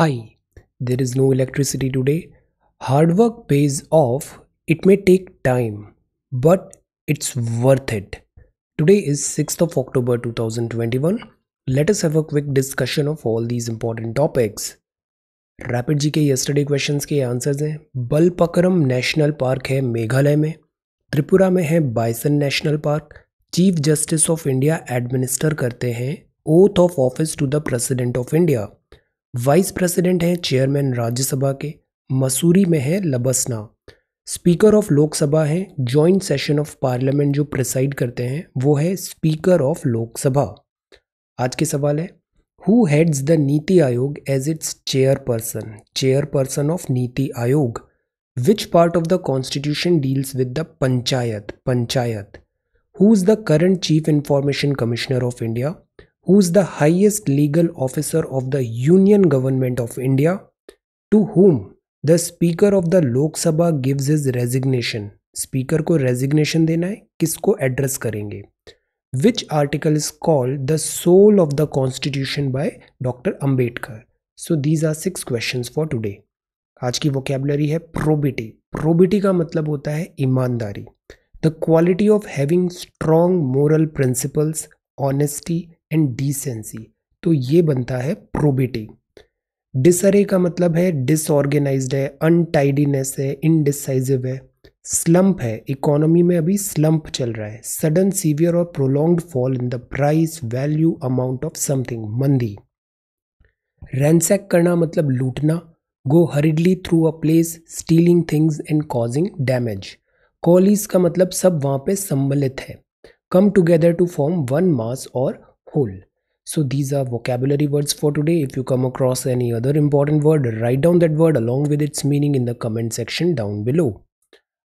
Hi, there is no electricity today. Hard work pays off. It may take time, but it's worth it. Today is 6th of October 2021. Let us have a quick discussion of all these important topics. Rapid G K yesterday questions के answers हैं बलपकरम national park है मेघालय में त्रिपुरा में है bison national park chief justice of India administer करते हैं oath of office to the president of India vice president हैं chairman Rajya Sabha के मसूरी में है लबसना स्पीकर ऑफ लोकसभा हैं जॉइंट सेशन ऑफ पार्लियामेंट जो प्रिसाइड करते हैं वो है स्पीकर ऑफ लोकसभा आज के सवाल है who heads the NITI Aayog as its chairperson chairperson of NITI Aayog which part of the constitution deals with the panchayat panchayat who is the current chief information commissioner of India who is the highest legal officer of the union government of India to whom the speaker of the Lok Sabha gives his resignation speaker को resignation देना है किसको address करेंगे which article is called the soul of the constitution by doctor Ambedkar so these are six question for today आज की vocabulary है probity probity का मतलब होता है ईमानदारी the quality of having strong moral principles honesty and decency तो ये बनता है प्रोबिटी डिसरे का मतलब है डिसऑर्गेनाइज्ड है अनटाइडीनेस है इनडिसाइजिव है स्लम्प है इकोनॉमी में अभी स्लम्प चल रहा है सडन सीवियर और prolong fall in the price value amount of something मंदी रैनसैक करना मतलब लूटना go hurriedly through a place stealing things and causing damage coalesce का मतलब सब वहाँ पे सम्मिलित है come together to form one mass और whole. So these are vocabulary words for today. If you come across any other important word, write down that word along with its meaning in the comment section down below.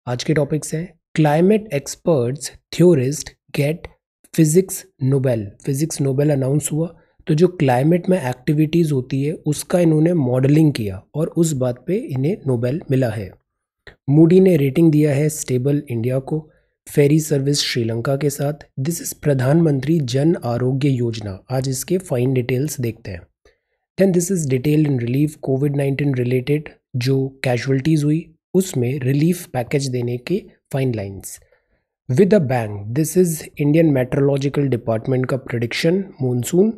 आज के topics हैं climate experts theorist get physics Nobel physics Nobel announce हुआ तो जो climate में activities होती है उसका इन्होंने मॉडलिंग किया और उस बात पे इन्हें नोबेल मिला है मूडी ने रेटिंग दिया है स्टेबल इंडिया को फेरी सर्विस श्रीलंका के साथ दिस इज़ प्रधानमंत्री जन आरोग्य योजना आज इसके फाइन डिटेल्स देखते हैं then this is detail in relief Covid nineteen related जो कैजुअलिटीज़ हुई उसमें रिलीफ पैकेज देने के fine lines with a bank this is Indian meteorological department का प्रडिक्शन मानसून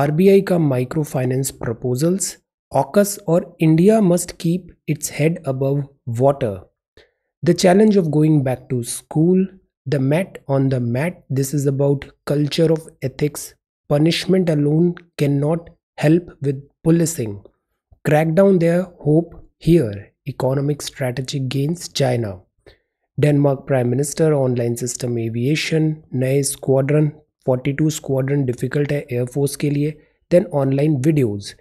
आई का माइक्रो फाइनेंस प्रपोजल्स ऑकस और India must keep its head above water The challenge of going back to school, the mat on the mat, this is about culture of ethics. Punishment alone cannot help with policing. Crackdown their hope here. Economic strategy gains China. Denmark prime minister online system aviation नए squadron 42 squadron difficult है air force के लिए then online videos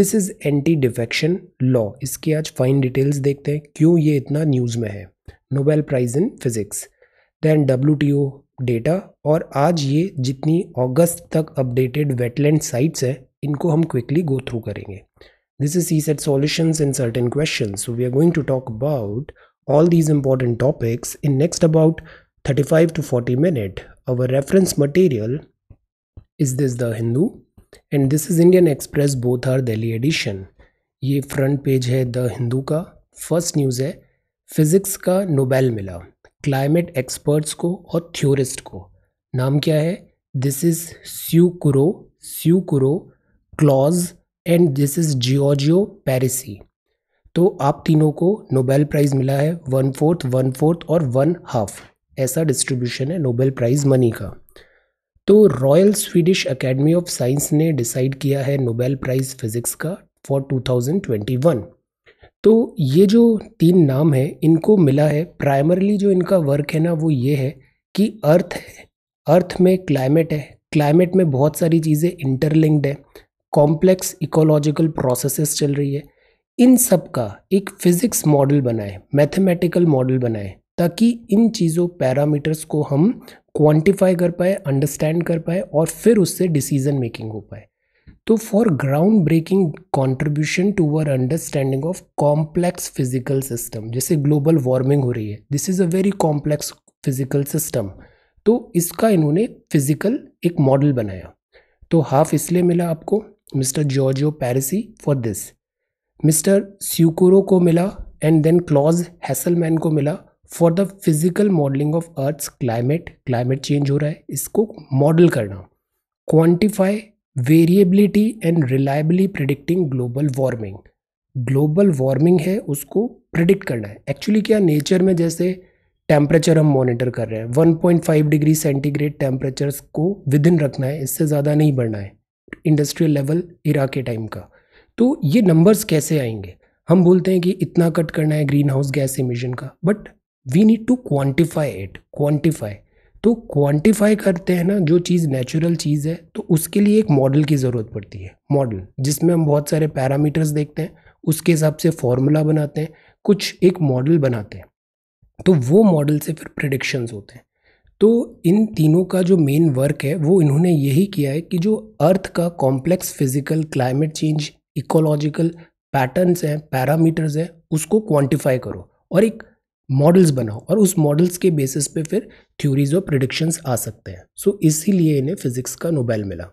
this is anti defection law इसकी आज fine details देखते हैं क्यों ये इतना न्यूज़ में है Nobel prize in physics then W T O data और आज ये जितनी अगस्त तक अपडेटेड वेटलैंड साइट्स हैं इनको हम क्विकली गो थ्रू करेंगे this is CSAT solution in certain question so we are going to talk about these important topics in next about thirty five to forty minute our reference material is this the Hindu and this is Indian Express both are Delhi edition ये front page है the Hindu का first news है physics का Nobel मिला climate experts को और theorist को नाम क्या है this is sue Syukuro Syukuro Klaus and this is जियोजियो पेरिसी तो आप तीनों को नोबेल प्राइज़ मिला है वन फोर्थ वन फोर्थ और वन हाफ ऐसा डिस्ट्रीब्यूशन है नोबेल प्राइज़ मनी का तो Royal Swedish Academy of Science ने डिसाइड किया है नोबेल प्राइज़ फिज़िक्स का for two thousand twenty one तो ये जो तीन नाम है इनको मिला है प्राइमरली जो इनका वर्क है ना वो ये है कि अर्थ है अर्थ में क्लाइमेट है क्लाइमेट में बहुत सारी चीज़ें इंटरलिंक्ड है कॉम्प्लेक्स इकोलॉजिकल प्रोसेसेस चल रही है इन सब का एक फिज़िक्स मॉडल बनाए मैथमेटिकल मॉडल बनाए ताकि इन चीज़ों पैरामीटर्स को हम क्वांटिफाई कर पाए अंडरस्टैंड कर पाए और फिर उससे डिसीज़न मेकिंग हो पाए तो for ground breaking contribution to our understanding of complex physical system जैसे ग्लोबल वार्मिंग हो रही है this is a very complex physical system तो इसका इन्होंने फिजिकल एक मॉडल बनाया तो हाफ इसलिए मिला आपको Mister Giorgio Parisi for this Mister Syukuro को मिला एंड देन क्लॉज हैसलमैन को मिला for the physical modelling of earth's climate climate change हो रहा है इसको मॉडल करना quantify variability and reliably predicting global warming global warming है उसको प्रिडिक्ट करना है एक्चुअली क्या नेचर में जैसे टेम्परेचर हम मॉनिटर कर रहे हैं 1.5 डिग्री सेंटीग्रेड टेम्परेचर्स को विद इन रखना है इससे ज़्यादा नहीं बढ़ना है इंडस्ट्रियल लेवल इरा के टाइम का तो ये नंबर्स कैसे आएंगे हम बोलते हैं कि इतना कट करना है ग्रीन हाउस गैस इमिशन का but we need to quantify it quantify तो क्वांटिफाई करते हैं ना जो चीज़ नेचुरल चीज़ है तो उसके लिए एक मॉडल की ज़रूरत पड़ती है मॉडल जिसमें हम बहुत सारे पैरामीटर्स देखते हैं उसके हिसाब से फॉर्मूला बनाते हैं कुछ एक मॉडल बनाते हैं तो वो मॉडल से फिर प्रडिक्शंस होते हैं तो इन तीनों का जो मेन वर्क है वो इन्होंने यही किया है कि जो अर्थ का complex physical climate change ecological patterns हैं पैरामीटर्स हैं उसको क्वांटिफाई करो और एक मॉडल्स बनाओ और उस मॉडल्स के बेसिस पे फिर थ्योरीज और प्रडिक्शंस आ सकते हैं सो so, इसीलिए इन्हें फिजिक्स का नोबेल मिला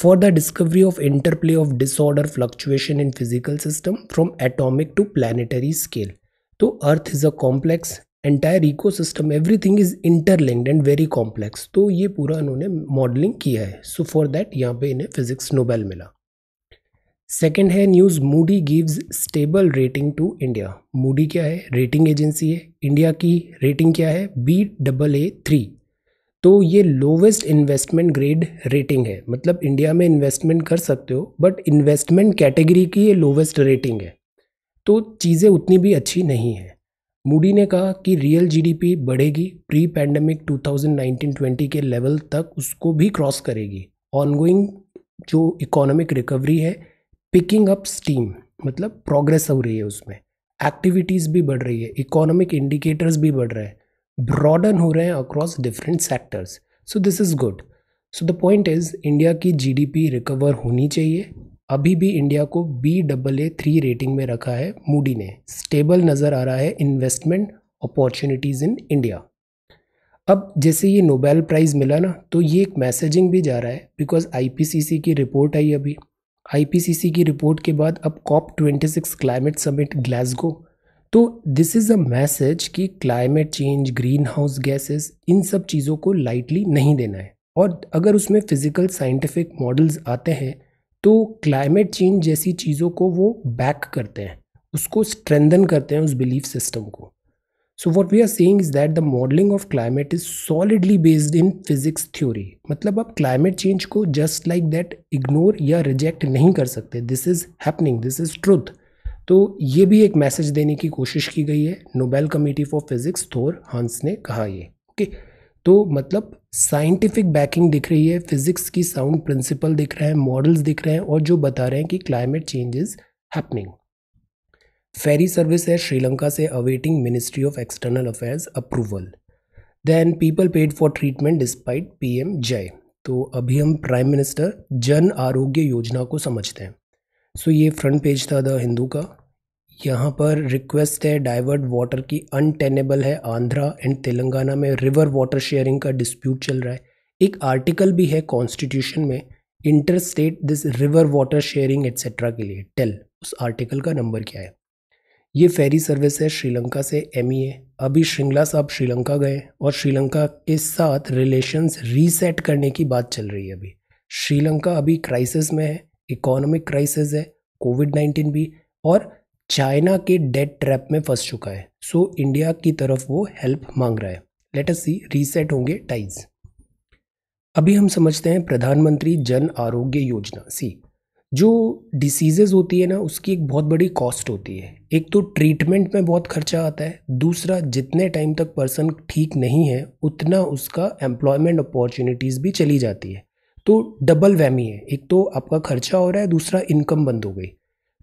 for the discovery of interplay of disorder fluctuation in physical system from atomic to planetary scale तो earth is a complex entire ecosystem everything is interlinked and very complex तो ये पूरा इन्होंने modelling किया है so for that यहाँ पे इन्हें फिजिक्स नोबेल मिला सेकेंड है news Moody gives stable rating to India Moody क्या है रेटिंग एजेंसी है इंडिया की रेटिंग क्या है बी डबल ए थ्री तो ये लोवेस्ट इन्वेस्टमेंट ग्रेड रेटिंग है मतलब इंडिया में इन्वेस्टमेंट कर सकते हो बट इन्वेस्टमेंट कैटेगरी की ये लोवेस्ट रेटिंग है तो चीज़ें उतनी भी अच्छी नहीं है मूडी ने कहा कि रियल जीडीपी बढ़ेगी प्री पैंडमिक 2019-20 के लेवल तक उसको भी क्रॉस करेगी ऑनगोइंग जो इकोनॉमिक रिकवरी है पिकिंग अप स्टीम मतलब प्रोग्रेस हो रही है उसमें एक्टिविटीज़ भी बढ़ रही है इकोनॉमिक इंडिकेटर्स भी बढ़ रहे हैं ब्रॉडन हो रहे हैं across different sectors so this is good so the point is India की जीडीपी रिकवर होनी चाहिए अभी भी इंडिया को B double A three rating में रखा है मूडी ने स्टेबल नज़र आ रहा है इन्वेस्टमेंट अपॉर्चुनिटीज़ इन इंडिया अब जैसे ये नोबेल प्राइज़ मिला ना तो ये एक मैसेजिंग भी जा रहा है बिकॉज आईपीसीसी की रिपोर्ट आई अभी आईपीसीसी की रिपोर्ट के बाद अब COP twenty six climate summit Glasgow तो दिस इज़ अ मैसेज कि climate change greenhouse gases इन सब चीज़ों को लाइटली नहीं देना है और अगर उसमें फिज़िकल साइंटिफिक मॉडल्स आते हैं तो क्लाइमेट चेंज जैसी चीज़ों को वो बैक करते हैं उसको स्ट्रेंदन करते हैं उस बिलीफ सिस्टम को so what we are seeing is that the modelling of climate is solidly based in physics theory मतलब आप क्लाइमेट चेंज को जस्ट लाइक दैट इग्नोर या रिजेक्ट नहीं कर सकते this is happening this is truth तो ये भी एक मैसेज देने की कोशिश की गई है Nobel committee for physics Thor Hans ने कहा ये ओके तो मतलब साइंटिफिक बैकिंग दिख रही है फिजिक्स की साउंड प्रिंसिपल दिख रहे हैं मॉडल्स दिख रहे हैं और जो बता रहे हैं कि climate change is happening ferry service है श्रीलंका से awaiting ministry of external affairs approval then people paid for treatment despite P M JAY तो अभी हम प्राइम मिनिस्टर जन आरोग्य योजना को समझते हैं सो so, ये फ्रंट पेज था द हिंदू का यहाँ पर रिक्वेस्ट है डाइवर्ट वाटर की अनटेनेबल है आंध्रा एंड तेलंगाना में रिवर वाटर शेयरिंग का डिस्प्यूट चल रहा है एक आर्टिकल भी है कॉन्स्टिट्यूशन में inter state this river water sharing et cetera के लिए टेल उस आर्टिकल का नंबर क्या है ये फेरी सर्विस है श्रीलंका से एम ए e अभी श्रृंगला साहब श्रीलंका गए और श्रीलंका के साथ रिलेशंस रीसेट करने की बात चल रही है अभी श्रीलंका अभी क्राइसिस में है इकोनॉमिक क्राइसिस है कोविड नाइन्टीन भी और चाइना के डेट ट्रैप में फंस चुका है सो इंडिया की तरफ वो हेल्प मांग रहा है लेट अस सी रीसेट होंगे टाइज अभी हम समझते हैं प्रधानमंत्री जन आरोग्य योजना सी जो डिसीज़ेज़ होती है ना उसकी एक बहुत बड़ी कॉस्ट होती है एक तो ट्रीटमेंट में बहुत खर्चा आता है दूसरा जितने टाइम तक पर्सन ठीक नहीं है उतना उसका एम्प्लॉयमेंट अपॉर्चुनिटीज़ भी चली जाती है तो डबल वैमी है एक तो आपका खर्चा हो रहा है दूसरा इनकम बंद हो गई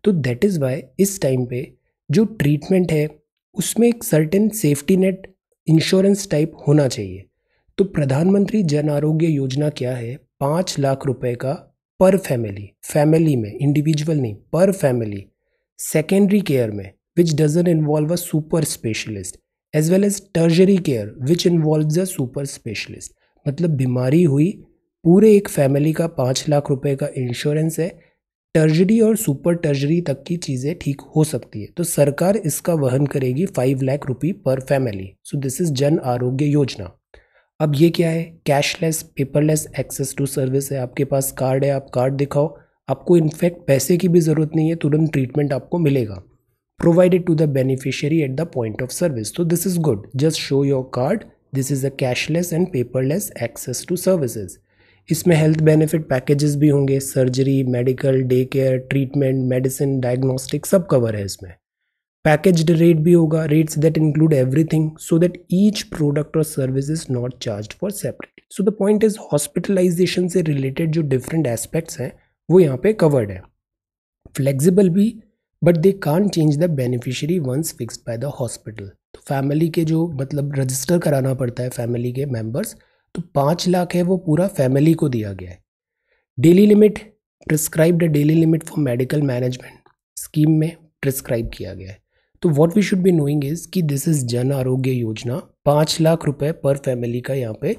तो दैट इज़ वाई इस टाइम पे जो ट्रीटमेंट है उसमें एक certain safety net insurance type होना चाहिए तो प्रधानमंत्री जन आरोग्य योजना क्या है पाँच लाख रुपए का पर फैमिली फैमिली में इंडिविजुअल नहीं पर फैमिली सेकेंडरी केयर में which doesn't involve a super specialist as well as tertiary care which involve a super specialist मतलब बीमारी हुई पूरे एक फैमिली का पाँच लाख रुपए का इंश्योरेंस है टर्जरी और सुपर टर्जरी तक की चीज़ें ठीक हो सकती है तो सरकार इसका वहन करेगी फाइव लाख रुपये पर family so this is Jan Arogya योजना अब ये क्या है cashless paperless access to service है आपके पास कार्ड है आप कार्ड दिखाओ आपको इनफैक्ट पैसे की भी ज़रूरत नहीं है तुरंत ट्रीटमेंट आपको मिलेगा provided to the beneficiary at the point of service तो this is good just show your card this is a cashless and paperless access to services इसमें हेल्थ बेनिफिट पैकेजेस भी होंगे surgery medical day care treatment medicine diagnostic सब cover है इसमें package rate भी होगा rates that include everything so that each product और service is not charge for separate so the point is hospitalisation से related जो different aspects हैं वो यहाँ पे कवर्ड है फ्लेक्सिबल भी but they can change the beneficiary once fix by the hospital तो फैमिली के जो मतलब रजिस्टर कराना पड़ता है फैमिली के मेम्बर्स तो पाँच लाख है वो पूरा फैमिली को दिया गया है daily limit prescribed daily limit for medical management scheme में प्रिस्क्राइब किया गया है तो what we should be knowing is कि दिस इज़ जन आरोग्य योजना पाँच लाख रुपए पर फैमिली का यहाँ पे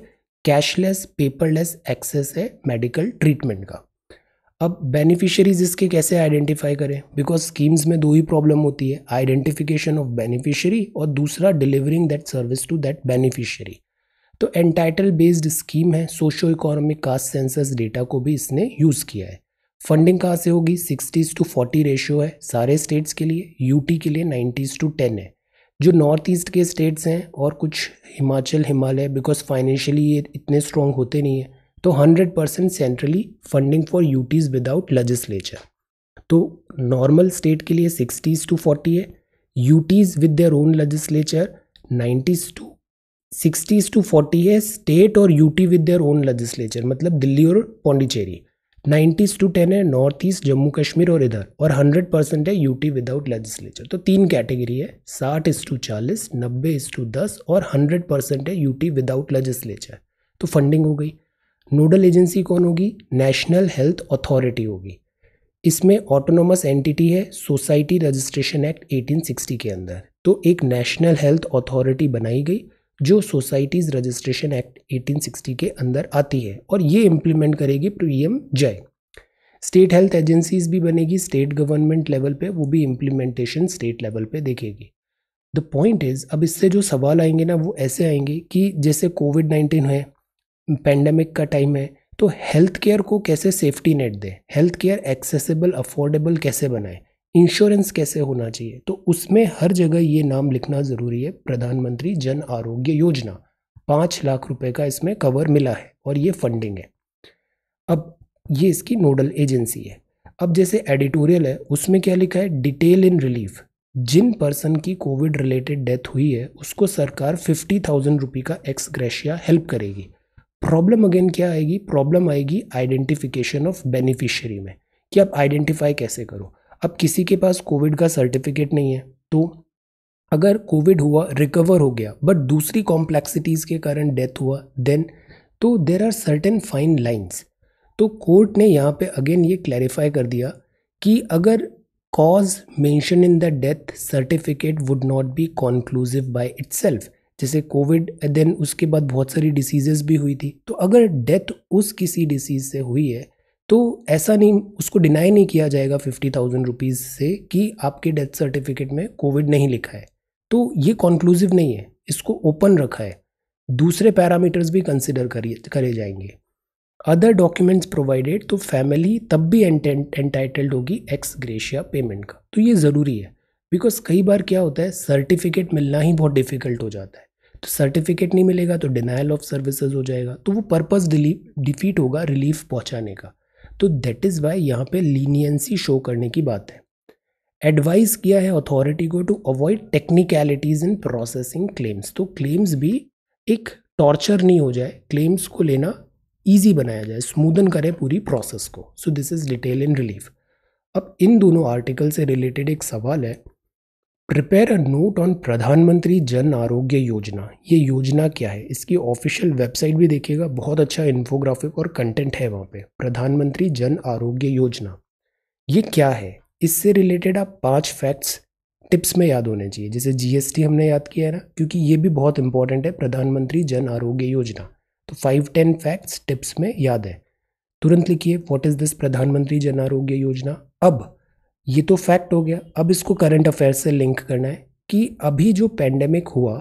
कैशलेस पेपरलेस एक्सेस है मेडिकल ट्रीटमेंट का अब बेनिफिशरीज इसके कैसे आइडेंटिफाई करें बिकॉज स्कीम्स में दो ही प्रॉब्लम होती है आइडेंटिफिकेशन ऑफ बेनिफिशरी और दूसरा delivering that service to that beneficiary तो एंटाइटल बेस्ड स्कीम है socio economic caste census data को भी इसने यूज़ किया है फंडिंग कहाँ से होगी सिक्सटीज़ टू फोर्टी रेशियो है सारे स्टेट्स के लिए यूटी के लिए नाइन्टीज़ टू टेन है जो नॉर्थ ईस्ट के स्टेट्स हैं और कुछ हिमाचल हिमालय बिकॉज फाइनेंशियली ये इतने स्ट्रॉन्ग होते नहीं हैं तो hundred percent centrally funding for UTs without legislature तो नॉर्मल स्टेट के लिए सिक्सटीज़ टू फोर्टी है UTs with their own legislature nineties to sixties to forty है स्टेट और UT with their own legislature मतलब दिल्ली और पौंडीचेरी नाइन्टीज़ टू टेन है north east Jammu Kashmir और इधर और हंड्रेड परसेंट है यूटी विदाउट लेजिस्लेचर तो तीन कैटेगरी है साठ इस टू चालीस नब्बे इस टू दस और हंड्रेड परसेंट है यूटी विदाउट लेजिस्लेचर तो फंडिंग हो गई नोडल एजेंसी कौन होगी नेशनल हेल्थ अथॉरिटी होगी इसमें ऑटोनोमस एंटिटी है सोसाइटी रजिस्ट्रेशन एक्ट 1860 के अंदर तो एक नेशनल हेल्थ अथॉरिटी बनाई गई जो सोसाइटीज़ रजिस्ट्रेशन एक्ट 1860 के अंदर आती है और ये इम्प्लीमेंट करेगी एम जय स्टेट हेल्थ एजेंसीज भी बनेगी स्टेट गवर्नमेंट लेवल पे वो भी इम्प्लीमेंटेशन स्टेट लेवल पे देखेगी द पॉइंट इज़ अब इससे जो सवाल आएंगे ना वो ऐसे आएंगे कि जैसे कोविड नाइन्टीन है पेंडेमिक का टाइम है तो हेल्थ केयर को कैसे सेफ्टी नेट दें हेल्थ केयर एक्सेसिबल अफोर्डेबल कैसे बनाएं इंश्योरेंस कैसे होना चाहिए तो उसमें हर जगह ये नाम लिखना ज़रूरी है प्रधानमंत्री जन आरोग्य योजना पाँच लाख रुपए का इसमें कवर मिला है और ये फंडिंग है अब ये इसकी नोडल एजेंसी है अब जैसे एडिटोरियल है उसमें क्या लिखा है डिटेल इन रिलीफ जिन पर्सन की कोविड रिलेटेड डेथ हुई है उसको सरकार फिफ्टी थाउजेंड रुपी का एक्स ग्रेशिया हेल्प करेगी प्रॉब्लम अगेन क्या आएगी प्रॉब्लम आएगी आइडेंटिफिकेशन ऑफ बेनिफिशियरी में कि आप आइडेंटिफाई कैसे करो अब किसी के पास कोविड का सर्टिफिकेट नहीं है तो अगर कोविड हुआ रिकवर हो गया बट दूसरी कॉम्प्लेक्सिटीज़ के कारण डेथ हुआ देन तो there are certain fine lines तो कोर्ट ने यहाँ पे अगेन ये क्लैरिफाई कर दिया कि अगर cause mention in the death certificate would not be conclusive by itself जैसे कोविड देन उसके बाद बहुत सारी डिसीजेज भी हुई थी तो अगर डेथ उस किसी डिसीज से हुई है तो ऐसा नहीं उसको डिनाई नहीं किया जाएगा फिफ्टी थाउजेंड रुपीज़ से कि आपके डेथ सर्टिफिकेट में कोविड नहीं लिखा है तो ये कॉन्क्लूसिव नहीं है इसको ओपन रखा है दूसरे पैरामीटर्स भी कंसिडर करे जाएंगे अदर डॉक्यूमेंट्स प्रोवाइडेड तो फैमिली तब भी एंटाइटल्ड होगी एक्स ग्रेशिया पेमेंट का तो ये ज़रूरी है बिकॉज कई बार क्या होता है सर्टिफिकेट मिलना ही बहुत डिफ़िकल्ट हो जाता है तो सर्टिफिकेट नहीं मिलेगा तो डिनाइल ऑफ सर्विसेज हो जाएगा तो वो पर्पज़ डिफीट होगा रिलीफ पहुंचाने का तो दैट इज़ वाई यहाँ पे लीनियंसी शो करने की बात है एडवाइस किया है अथॉरिटी को to avoid technicalities in processing claims तो क्लेम्स भी एक टॉर्चर नहीं हो जाए क्लेम्स को लेना ईजी बनाया जाए स्मूदन करें पूरी प्रोसेस को so this is detail in relief अब इन दोनों आर्टिकल से रिलेटेड एक सवाल है प्रिपेयर अ नोट ऑन प्रधानमंत्री जन आरोग्य योजना ये योजना क्या है इसकी ऑफिशियल वेबसाइट भी देखिएगा बहुत अच्छा इन्फोग्राफिक और कंटेंट है वहाँ पे प्रधानमंत्री जन आरोग्य योजना ये क्या है इससे रिलेटेड आप पांच फैक्ट्स टिप्स में याद होने चाहिए जैसे जीएसटी हमने याद किया है ना क्योंकि ये भी बहुत इंपॉर्टेंट है प्रधानमंत्री जन आरोग्य योजना तो फाइव टेन फैक्ट्स टिप्स में याद है तुरंत लिखिए व्हाट इज़ दिस प्रधानमंत्री जन आरोग्य योजना अब ये तो फैक्ट हो गया अब इसको करंट अफेयर से लिंक करना है कि अभी जो पैंडेमिक हुआ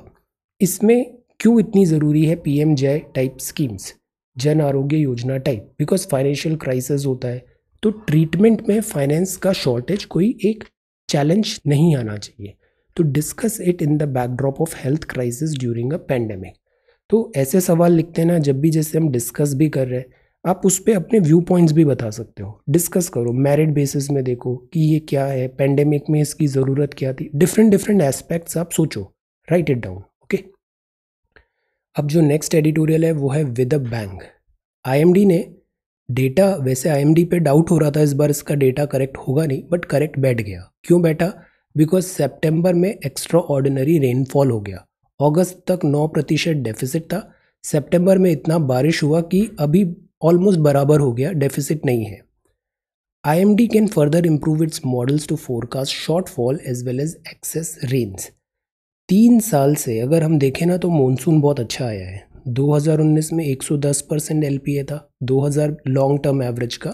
इसमें क्यों इतनी ज़रूरी है पीएम जय टाइप स्कीम्स जन आरोग्य योजना टाइप बिकॉज फाइनेंशियल क्राइसिस होता है तो ट्रीटमेंट में फाइनेंस का शॉर्टेज कोई एक चैलेंज नहीं आना चाहिए तो discuss it in the backdrop of health crisis during a pandemic तो ऐसे सवाल लिखते हैं ना जब भी जैसे हम डिस्कस भी कर रहे हैं आप उस पर अपने व्यू पॉइंट्स भी बता सकते हो डिस्कस करो मेरिट बेसिस में देखो कि ये क्या है पेंडेमिक में इसकी ज़रूरत क्या थी डिफरेंट डिफरेंट एस्पेक्ट्स आप सोचो राइट इट डाउन ओके अब जो नेक्स्ट एडिटोरियल है वो है विद अ बैंक आईएमडी ने डेटा वैसे आईएमडी पे डाउट हो रहा था इस बार इसका डेटा करेक्ट होगा नहीं बट करेक्ट बैठ गया क्यों बैठा बिकॉज सेप्टेम्बर में एक्स्ट्रा ऑर्डिनरी रेनफॉल हो गया अगस्त तक नौ प्रतिशत डेफिसिट था सेप्टेम्बर में इतना बारिश हुआ कि अभी ऑलमोस्ट बराबर हो गया डेफिसिट नहीं है can further improve its models to forecast shortfall as well as excess range तीन साल से अगर हम देखें ना तो मानसून बहुत अच्छा आया है 2019 में 110 परसेंट एल था 2000 लॉन्ग टर्म एवरेज का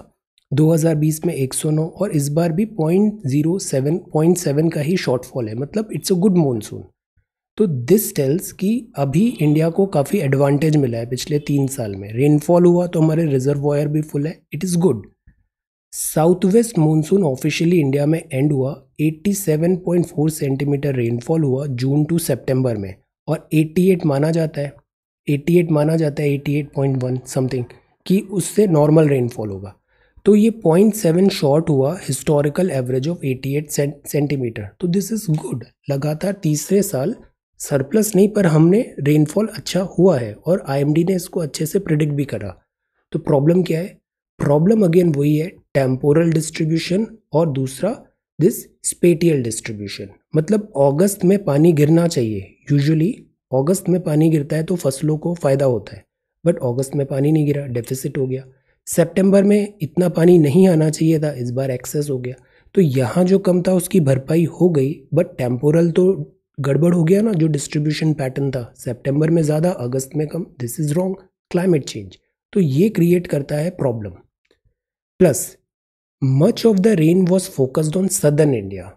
2020 में 109 और इस बार भी पॉइंट सेवन का ही शॉर्टफॉल है मतलब इट्स अ गुड मानसून तो दिस टेल्स कि अभी इंडिया को काफ़ी एडवांटेज मिला है पिछले तीन साल में रेनफॉल हुआ तो हमारे रिजर्व वायर भी फुल है it is good south west monsoon officially India में एंड हुआ 87.4 सेंटीमीटर रेनफॉल हुआ जून टू सितंबर में और 88 माना जाता है 88 माना जाता है 88.1 समथिंग कि उससे नॉर्मल रेनफॉल होगा तो ये पॉइंट सेवन शॉर्ट हुआ हिस्टोरिकल एवरेज ऑफ 88 सेंटीमीटर तो दिस इज़ गुड लगातार तीसरे साल सरप्लस नहीं पर हमने रेनफॉल अच्छा हुआ है और आईएमडी ने इसको अच्छे से प्रिडिक्ट भी करा तो प्रॉब्लम क्या है प्रॉब्लम अगेन वही है टेम्पोरल डिस्ट्रीब्यूशन और दूसरा दिस स्पेटियल डिस्ट्रीब्यूशन मतलब अगस्त में पानी गिरना चाहिए यूजुअली अगस्त में पानी गिरता है तो फसलों को फ़ायदा होता है बट अगस्त में पानी नहीं गिरा डेफिसिट हो गया सेप्टेम्बर में इतना पानी नहीं आना चाहिए था इस बार एक्सेस हो गया तो यहाँ जो कम था उसकी भरपाई हो गई बट टेम्पोरल तो गड़बड़ हो गया ना जो डिस्ट्रीब्यूशन पैटर्न था सेप्टेम्बर में ज़्यादा अगस्त में कम this is wrong climate change तो ये क्रिएट करता है problem plus much of the rain was focused on southern India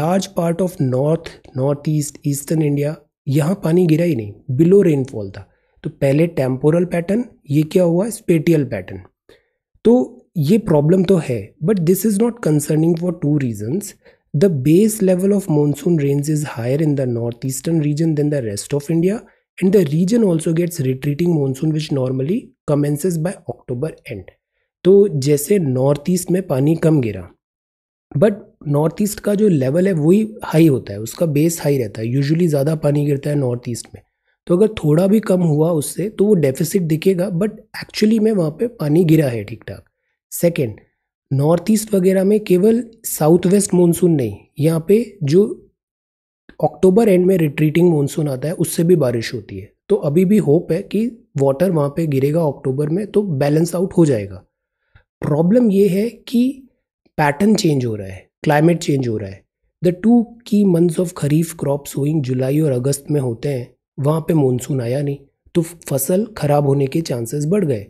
large part of north north east eastern India यहाँ पानी गिरा ही नहीं बिलो रेनफॉल था तो पहले टेम्पोरल पैटर्न ये क्या हुआ स्पेटियल पैटर्न तो ये प्रॉब्लम तो है but this is not concerning for two reasons The base level of monsoon rains is higher in the northeastern region than the rest of India, and the region also gets retreating monsoon which normally commences by October end. तो जैसे north east में पानी कम गिरा but north east का जो level है वही high होता है उसका बेस हाई रहता है यूजुअली ज़्यादा पानी गिरता है नॉर्थ ईस्ट में तो अगर थोड़ा भी कम हुआ उससे तो वो डेफिसिट दिखेगा बट एक्चुअली में वहाँ पे पानी गिरा है ठीक ठाक सेकेंड नॉर्थ ईस्ट वगैरह में केवल साउथ वेस्ट मानसून नहीं यहाँ पे जो अक्टूबर एंड में रिट्रीटिंग मानसून आता है उससे भी बारिश होती है तो अभी भी होप है कि वाटर वहाँ पे गिरेगा अक्टूबर में तो बैलेंस आउट हो जाएगा प्रॉब्लम ये है कि पैटर्न चेंज हो रहा है क्लाइमेट चेंज हो रहा है the two key months of kharif crop sowing जुलाई और अगस्त में होते हैं वहाँ पे मानसून आया नहीं तो फसल खराब होने के चांसेस बढ़ गए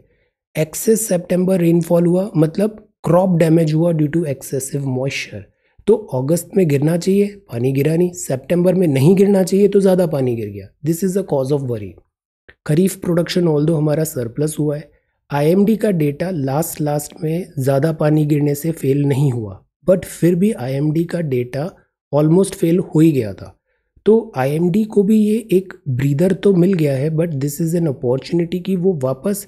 एक्सेस सेप्टेम्बर रेनफॉल हुआ मतलब क्रॉप डैमेज हुआ ड्यू टू एक्सेसिव मॉइस्चर तो अगस्त में गिरना चाहिए पानी गिरा नहीं सेप्टेम्बर में नहीं गिरना चाहिए तो ज़्यादा पानी गिर गया this is a cause of worry kharif production all हमारा सरप्लस हुआ है आईएमडी का डेटा लास्ट लास्ट में ज़्यादा पानी गिरने से फेल नहीं हुआ बट फिर भी आईएमडी का डेटा ऑलमोस्ट फेल हो ही गया था तो आईएमडी को भी ये एक ब्रीदर तो मिल गया है but this is an opportunity कि वो वापस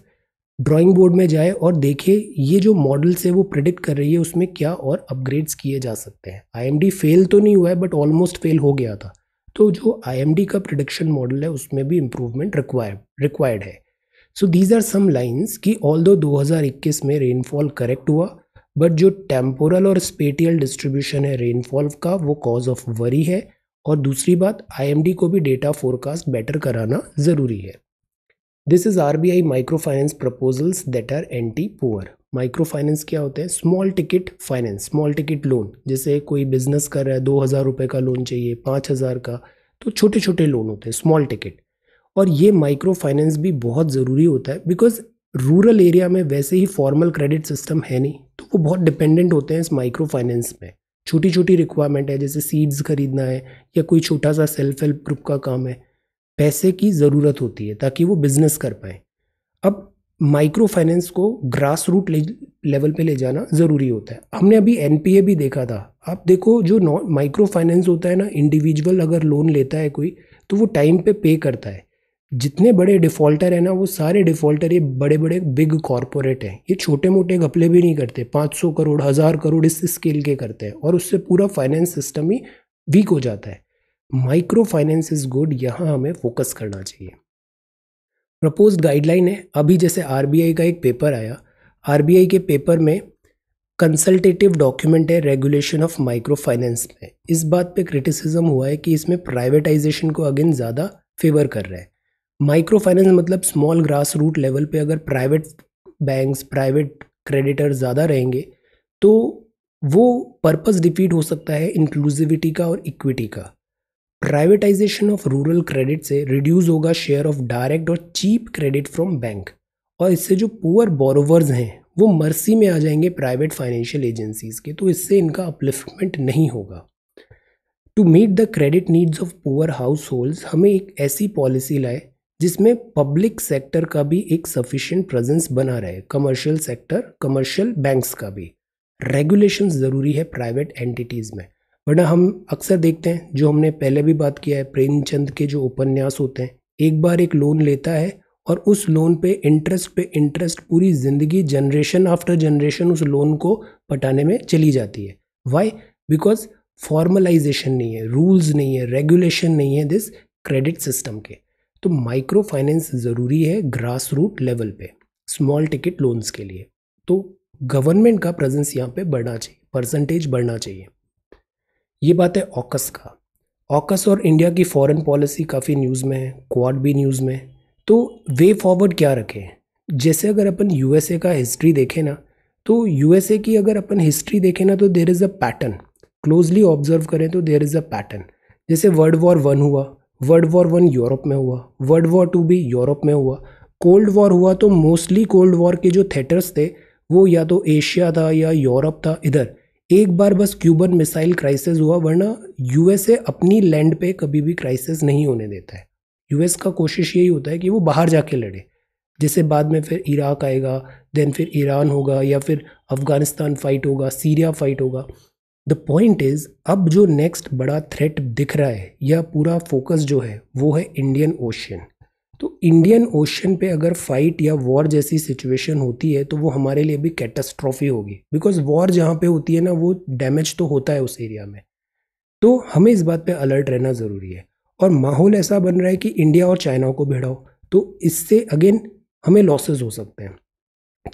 ड्राइंग बोर्ड में जाए और देखे ये जो मॉडल्स है वो प्रिडिक्ट कर रही है उसमें क्या और अपग्रेड्स किए जा सकते हैं आई फेल तो नहीं हुआ है बट ऑलमोस्ट फेल हो गया था तो जो आई का प्रिडिक्शन मॉडल है उसमें भी इम्प्रूवमेंट रिक्वायर्ड रिक्वायर्ड है so these are some lines कि ऑल दो में रेनफॉल करेक्ट हुआ बट जो टेम्पोरल और स्पेटियल डिस्ट्रीब्यूशन है रेनफॉल का वो कॉज ऑफ वरी है और दूसरी बात आईएमडी को भी डेटा फोरकास्ट बेटर कराना ज़रूरी है this is R B I micro finance proposals that are anti poor micro finance क्या होते हैं small ticket finance small ticket loan जैसे कोई बिजनेस कर रहा है दो हज़ार रुपये का लोन चाहिए पाँच हज़ार का तो छोटे छोटे लोन होते हैं स्मॉल टिकट और ये माइक्रो फाइनेंस भी बहुत ज़रूरी होता है बिकॉज रूरल एरिया में वैसे ही फॉर्मल क्रेडिट सिस्टम है नहीं तो वो बहुत डिपेंडेंट होते हैं इस माइक्रो फाइनेंस में छोटी छोटी रिक्वायरमेंट है जैसे सीड्स खरीदना है या कोई छोटा सा सेल्फ हेल्प ग्रुप का काम है पैसे की ज़रूरत होती है ताकि वो बिज़नेस कर पाए अब माइक्रो फाइनेंस को ग्रास रूट लेवल पे ले जाना ज़रूरी होता है हमने अभी एन भी देखा था आप देखो जो माइक्रो फाइनेंस होता है ना इंडिविजुअल अगर लोन लेता है कोई तो वो टाइम पे पे करता है जितने बड़े डिफ़ॉल्टर हैं ना वो सारे डिफ़ॉल्टर ये बड़े बड़े बिग कॉरपोरेट हैं ये छोटे मोटे घपले भी नहीं करते पाँच करोड़ हज़ार करोड़ इस स्केल के करते हैं और उससे पूरा फाइनेंस सिस्टम ही वीक हो जाता है माइक्रो फाइनेंस इज गुड यहाँ हमें फोकस करना चाहिए प्रपोज गाइडलाइन है अभी जैसे आर का एक पेपर आया आर के पेपर में कंसल्टेटिव डॉक्यूमेंट है रेगुलेशन ऑफ माइक्रो फाइनेंस में इस बात पे क्रिटिसिज्म हुआ है कि इसमें प्राइवेटाइजेशन को अगेन ज़्यादा फेवर कर रहा है माइक्रो फाइनेंस मतलब स्मॉल ग्रास रूट लेवल पे अगर प्राइवेट बैंक्स प्राइवेट क्रेडिटर ज़्यादा रहेंगे तो वो पर्पस डिफीट हो सकता है इंक्लूसिविटी का और इक्विटी का प्राइवेटाइजेशन ऑफ रूरल क्रेडिट से रिड्यूस होगा शेयर ऑफ डायरेक्ट और चीप क्रेडिट फ्रॉम बैंक और इससे जो पुअर बोरोवर्स हैं वो मर्सी में आ जाएंगे प्राइवेट फाइनेंशियल एजेंसीज़ के तो इससे इनका अपलिफ्टमेंट नहीं होगा to meet the credit needs of poor household हमें एक ऐसी पॉलिसी लाए जिसमें पब्लिक सेक्टर का भी एक सफिशियंट प्रेजेंस बना रहे कमर्शियल सेक्टर कमर्शियल बैंक्स का भी रेगुलेशन ज़रूरी है प्राइवेट एंटिटीज़ में वरना हम अक्सर देखते हैं जो हमने पहले भी बात किया है प्रेमचंद के जो उपन्यास होते हैं एक बार एक लोन लेता है और उस लोन पे इंटरेस्ट पे इंटरेस्ट पूरी ज़िंदगी जनरेशन आफ्टर जनरेशन उस लोन को पटाने में चली जाती है वाई बिकॉज फॉर्मलाइजेशन नहीं है रूल्स नहीं है रेगुलेशन नहीं है दिस क्रेडिट सिस्टम के तो माइक्रो फाइनेंस ज़रूरी है ग्रास रूट लेवल पे स्मॉल टिकट लोन्स के लिए तो गवर्नमेंट का प्रेजेंस यहाँ पे बढ़ना चाहिए परसेंटेज बढ़ना चाहिए ये बात है ऑकस का ऑकस और इंडिया की फॉरेन पॉलिसी काफ़ी न्यूज़ में है क्वाड भी न्यूज़ में है तो वे फॉरवर्ड क्या रखें जैसे अगर अपन यूएसए का हिस्ट्री देखें ना तो यूएसए की अगर अपन हिस्ट्री देखें ना तो there is a pattern closely observe करें तो देर इज़ अ पैटर्न जैसे वर्ल्ड वॉर वन हुआ वर्ल्ड वॉर वन यूरोप में हुआ वर्ल्ड वॉर टू भी यूरोप में हुआ कोल्ड वॉर हुआ तो मोस्टली कोल्ड वॉर के जो थिएटर्स थे वो या तो एशिया था या यूरोप था इधर एक बार बस क्यूबन मिसाइल क्राइसिस हुआ वरना यूएसए अपनी लैंड पे कभी भी क्राइसिस नहीं होने देता है यूएस का कोशिश यही होता है कि वो बाहर जाके लड़े जिससे बाद में फिर इराक आएगा देन फिर ईरान होगा या फिर अफ़गानिस्तान फ़ाइट होगा सीरिया फ़ाइट होगा द पॉइंट इज़ अब जो नेक्स्ट बड़ा थ्रेट दिख रहा है या पूरा फोकस जो है वो है इंडियन ओशियन तो इंडियन ओशन पे अगर फाइट या वॉर जैसी सिचुएशन होती है तो वो हमारे लिए भी कैटास्ट्रॉफी होगी बिकॉज वॉर जहाँ पे होती है ना वो डैमेज तो होता है उस एरिया में तो हमें इस बात पे अलर्ट रहना ज़रूरी है और माहौल ऐसा बन रहा है कि इंडिया और चाइना को भिड़ाओ तो इससे अगेन हमें लॉसेज हो सकते हैं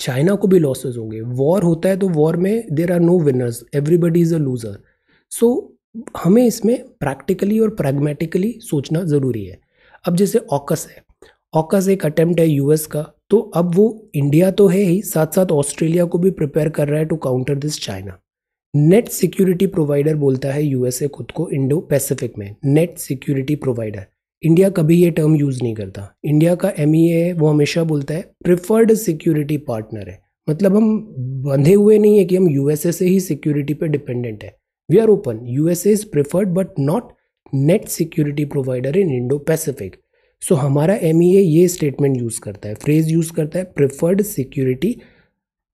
चाइना को भी लॉसेज होंगे वॉर होता है तो वॉर में there are no winners everybody is a loser so हमें इसमें प्रैक्टिकली और प्रैग्मेटिकली सोचना ज़रूरी है अब जैसे ऑकस है ऑकस एक अटेम्प्ट है यूएस का तो अब वो इंडिया तो है ही साथ साथ ऑस्ट्रेलिया को भी प्रिपेयर कर रहा है to counter this China net security provider बोलता है यूएसए खुद को इंडो पैसिफिक में नेट सिक्योरिटी प्रोवाइडर इंडिया कभी ये टर्म यूज़ नहीं करता इंडिया का एम e है वो हमेशा बोलता है प्रिफर्ड सिक्योरिटी पार्टनर है मतलब हम बंधे हुए नहीं है कि हम यूएसए से ही सिक्योरिटी पे डिपेंडेंट है we are open USA is preferred but not net security provider in Indo Pacific so so, हमारा एम e ये स्टेटमेंट यूज़ करता है फ्रेज यूज़ करता है प्रिफर्ड सिक्योरिटी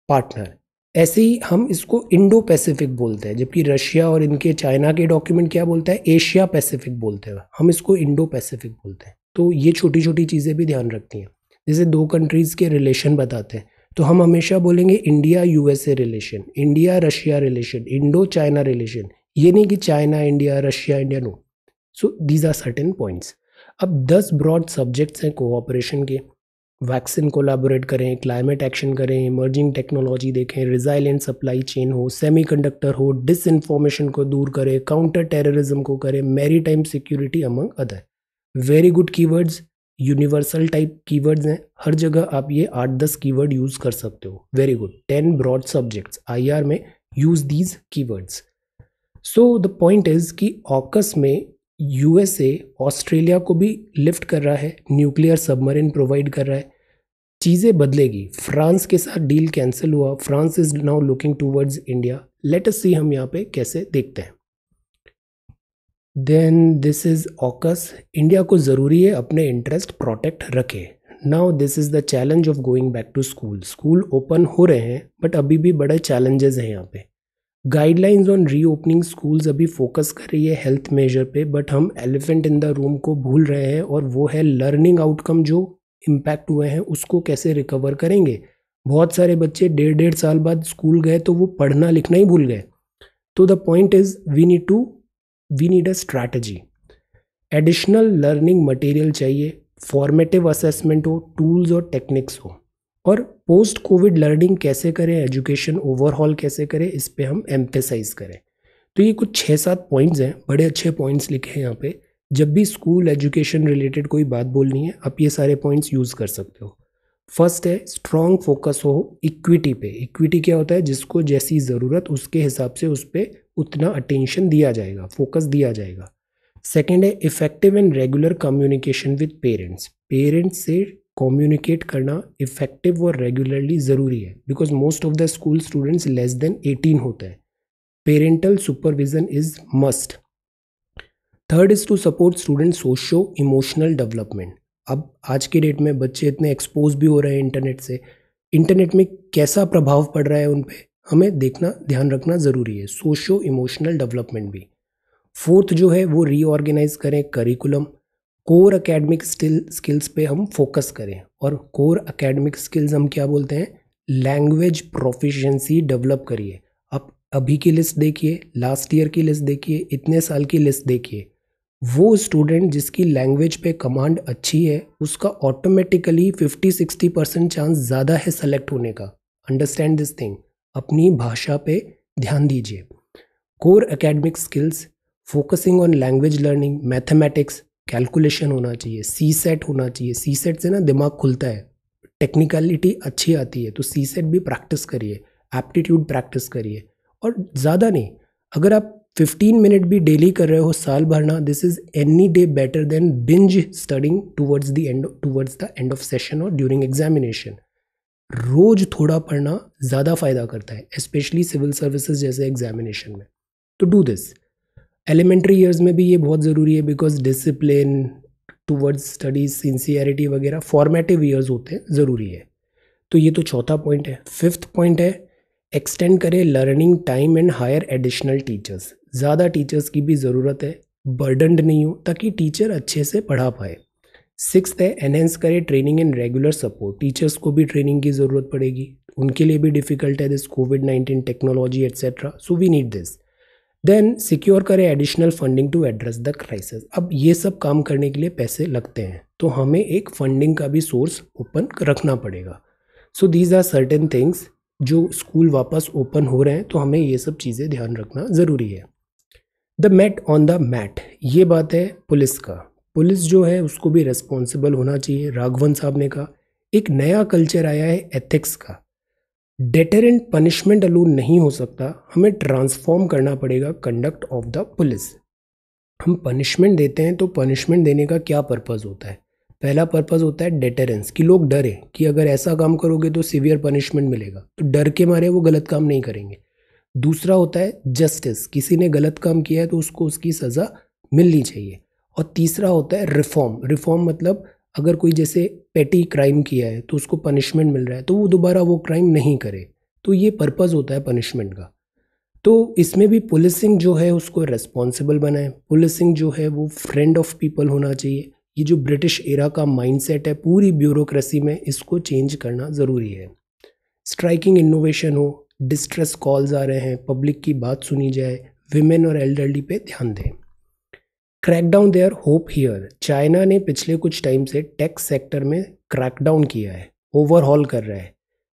पार्टनर ऐसे ही हम इसको इंडो पैसिफिक बोलते हैं जबकि रशिया और इनके चाइना के डॉक्यूमेंट क्या बोलता है एशिया पैसिफिक बोलते हैं हम इसको इंडो पैसिफिक बोलते हैं तो ये छोटी छोटी चीज़ें भी ध्यान रखती हैं जैसे दो कंट्रीज़ के रिलेशन बताते हैं तो हम हमेशा बोलेंगे India USA relation India Russia relation Indo China relation ये नहीं कि China India Russia India no so these are certain points अब दस ब्रॉड सब्जेक्ट्स हैं कोऑपरेशन के वैक्सीन कोलाबोरेट करें क्लाइमेट एक्शन करें इमर्जिंग टेक्नोलॉजी देखें रिजाइलेंट सप्लाई चेन हो सेमीकंडक्टर हो डिस इन्फॉर्मेशन को दूर करें काउंटर टेररिज्म को करें time security among other very good keywords universal type keywords हैं हर जगह आप ये आठ दस कीवर्ड यूज़ कर सकते हो very good ten broad subjects आई में use these keywords so the point is कि ऑकस में यूएसए ऑस्ट्रेलिया को भी लिफ्ट कर रहा है न्यूक्लियर सबमरीन प्रोवाइड कर रहा है चीज़ें बदलेगी फ्रांस के साथ डील कैंसिल हुआ France is now looking towards India let us see हम यहाँ पे कैसे देखते हैं then this is AUKUS India को ज़रूरी है अपने इंटरेस्ट प्रोटेक्ट रखे now this is the challenge of going back to school school open हो रहे हैं बट अभी भी बड़े चैलेंजेस हैं यहाँ पे गाइडलाइंस ऑन रीओपनिंग स्कूल्स अभी फोकस कर रही है हेल्थ मेजर पे बट हम एलिफेंट इन द रूम को भूल रहे हैं और वो है लर्निंग आउटकम जो इम्पैक्ट हुए हैं उसको कैसे रिकवर करेंगे बहुत सारे बच्चे डेढ़ डेढ़ साल बाद स्कूल गए तो वो पढ़ना लिखना ही भूल गए तो the point is we need to we need a strategy additional learning material चाहिए फॉर्मेटिव असेसमेंट हो टूल्स और टेक्निक्स हो और पोस्ट कोविड लर्निंग कैसे करें एजुकेशन ओवरऑल कैसे करें इस पर हम एम्फेसाइज करें तो ये कुछ छः सात पॉइंट्स हैं बड़े अच्छे पॉइंट्स लिखे हैं यहाँ पे जब भी स्कूल एजुकेशन रिलेटेड कोई बात बोलनी है आप ये सारे पॉइंट्स यूज़ कर सकते हो फर्स्ट है स्ट्रॉन्ग फोकस हो इक्विटी पे इक्विटी क्या होता है जिसको जैसी ज़रूरत उसके हिसाब से उस पर उतना अटेंशन दिया जाएगा फोकस दिया जाएगा सेकेंड है effective and regular communication with parents parents से कम्युनिकेट करना इफेक्टिव और रेगुलरली ज़रूरी है because most of the school students less than eighteen होते हैं parental supervision is must third is to support student socio emotional development अब आज के डेट में बच्चे इतने एक्सपोज भी हो रहे हैं इंटरनेट से इंटरनेट में कैसा प्रभाव पड़ रहा है उन पर हमें देखना ध्यान रखना ज़रूरी है सोशो इमोशनल डेवलपमेंट भी फोर्थ जो है वो रीऑर्गेनाइज करें curriculum core academic skill skills पे हम फोकस करें और कोर अकेडमिक स्किल्स हम क्या बोलते हैं लैंग्वेज प्रोफिशेंसी डेवलप करिए आप अभी की लिस्ट देखिए लास्ट ईयर की लिस्ट देखिए इतने साल की लिस्ट देखिए वो स्टूडेंट जिसकी लैंग्वेज पे कमांड अच्छी है उसका ऑटोमेटिकली 50-60 परसेंट चांस ज़्यादा है सेलेक्ट होने का अंडरस्टैंड दिस थिंग अपनी भाषा पे ध्यान दीजिए core academic skills focusing on language learning mathematics calculation होना चाहिए सी सेट होना चाहिए सी सेट से ना दिमाग खुलता है टेक्निकलिटी अच्छी आती है तो सी सेट भी प्रैक्टिस करिए एप्टीट्यूड प्रैक्टिस करिए और ज़्यादा नहीं अगर आप 15 मिनट भी डेली कर रहे हो साल भरना this is any day better than binge studying towards the end towards the end of session और ड्यूरिंग एग्जामिनेशन रोज थोड़ा पढ़ना ज़्यादा फायदा करता है स्पेशली सिविल सर्विसेज जैसे एग्जामिनेशन में तो डू दिस एलिमेंट्री ईयर्स में भी ये बहुत ज़रूरी है because discipline towards studies sincerity वगैरह फॉर्मेटिव ईयर्स होते हैं ज़रूरी है तो ये तो चौथा पॉइंट है फिफ्थ पॉइंट है एक्सटेंड करें learning time and hire additional teachers ज़्यादा टीचर्स की भी ज़रूरत है बर्डनड नहीं हो ताकि टीचर अच्छे से पढ़ा पाए सिक्स है एनहेंस करें training and regular support teachers को भी ट्रेनिंग की ज़रूरत पड़ेगी उनके लिए भी डिफ़िकल्ट है this COVID nineteen technology etcetera so we need this then secure करें additional funding to address the crisis अब ये सब काम करने के लिए पैसे लगते हैं तो हमें एक फंडिंग का भी सोर्स ओपन रखना पड़ेगा so these are certain things जो स्कूल वापस ओपन हो रहे हैं तो हमें ये सब चीज़ें ध्यान रखना ज़रूरी है the mat on the mat ये बात है पुलिस का पुलिस जो है उसको भी रेस्पॉन्सिबल होना चाहिए राघवन साहब ने कहा एक नया कल्चर आया है एथिक्स का डेटरेंट पनिशमेंट अलोन नहीं हो सकता हमें ट्रांसफॉर्म करना पड़ेगा कंडक्ट ऑफ द पुलिस हम पनिशमेंट देते हैं तो पनिशमेंट देने का क्या पर्पज़ होता है पहला पर्पज़ होता है डेटरेंस कि लोग डरें कि अगर ऐसा काम करोगे तो सीवियर पनिशमेंट मिलेगा तो डर के मारे वो गलत काम नहीं करेंगे दूसरा होता है जस्टिस किसी ने गलत काम किया है तो उसको उसकी सज़ा मिलनी चाहिए और तीसरा होता है रिफॉर्म रिफॉर्म मतलब अगर कोई जैसे पेटी क्राइम किया है तो उसको पनिशमेंट मिल रहा है तो वो दोबारा वो क्राइम नहीं करे तो ये पर्पज़ होता है पनिशमेंट का तो इसमें भी पुलिसिंग जो है उसको रेस्पॉन्सिबल बनाए पुलिसिंग जो है वो फ्रेंड ऑफ पीपल होना चाहिए ये जो ब्रिटिश एरा का माइंडसेट है पूरी ब्यूरोक्रेसी में इसको चेंज करना ज़रूरी है स्ट्राइकिंग इनोवेशन हो डिस्ट्रेस कॉल्स आ रहे हैं पब्लिक की बात सुनी जाए विमेन और एल्डरली पे ध्यान दें crackdown are hope here China ने पिछले कुछ टाइम से टेक सेक्टर में क्रैकडाउन किया है ओवरहॉल कर रहा है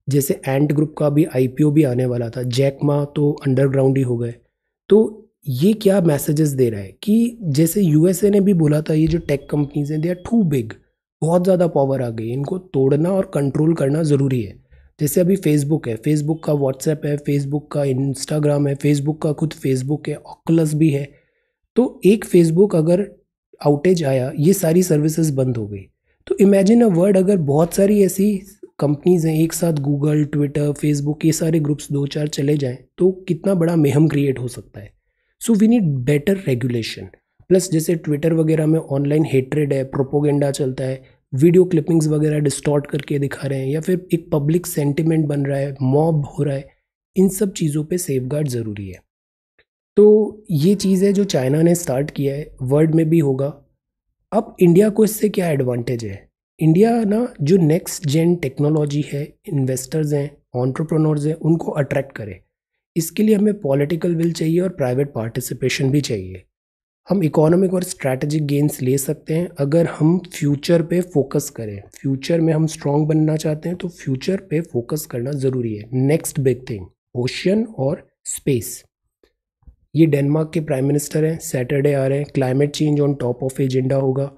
जैसे एंट ग्रुप का भी आईपीओ भी आने वाला था जैक मा तो अंडरग्राउंड ही हो गए तो ये क्या मैसेजेस दे रहा है कि जैसे यूएसए ने भी बोला था ये जो टेक कंपनीज हैं दे आर टू बिग बहुत ज़्यादा पावर आ गई इनको तोड़ना और कंट्रोल करना ज़रूरी है जैसे अभी फेसबुक है फेसबुक का व्हाट्सएप है फेसबुक का इंस्टाग्राम है फेसबुक का खुद फेसबुक है ऑक्लस भी है तो एक फेसबुक अगर आउटेज आया ये सारी सर्विसेज बंद हो गई तो इमेजिन अ वर्ड अगर बहुत सारी ऐसी कंपनीज हैं एक साथ गूगल ट्विटर फेसबुक ये सारे ग्रुप्स दो चार चले जाएं तो कितना बड़ा मेहम क्रिएट हो सकता है so we need better regulation plus जैसे ट्विटर वगैरह में ऑनलाइन हेट्रेड है प्रोपोगेंडा चलता है वीडियो क्लिपिंग्स वगैरह डिस्टॉर्ट करके दिखा रहे हैं या फिर एक पब्लिक सेंटिमेंट बन रहा है मॉब हो रहा है इन सब चीज़ों पे सेफ ज़रूरी है तो ये चीज़ है जो चाइना ने स्टार्ट किया है वर्ल्ड में भी होगा अब इंडिया को इससे क्या एडवांटेज है इंडिया ना जो नेक्स्ट जेन टेक्नोलॉजी है इन्वेस्टर्स हैं ऑन्ट्रप्रनोर्स हैं उनको अट्रैक्ट करे इसके लिए हमें पॉलिटिकल विल चाहिए और प्राइवेट पार्टिसिपेशन भी चाहिए हम इकोनॉमिक और स्ट्रैटेजिक गेंस ले सकते हैं अगर हम फ्यूचर पे फोकस करें फ्यूचर में हम स्ट्रांग बनना चाहते हैं तो फ्यूचर पे फोकस करना ज़रूरी है नेक्स्ट बिग थिंग ओशन और स्पेस ये डेनमार्क के प्राइम मिनिस्टर हैं सैटरडे आ रहे हैं climate change on top of agenda होगा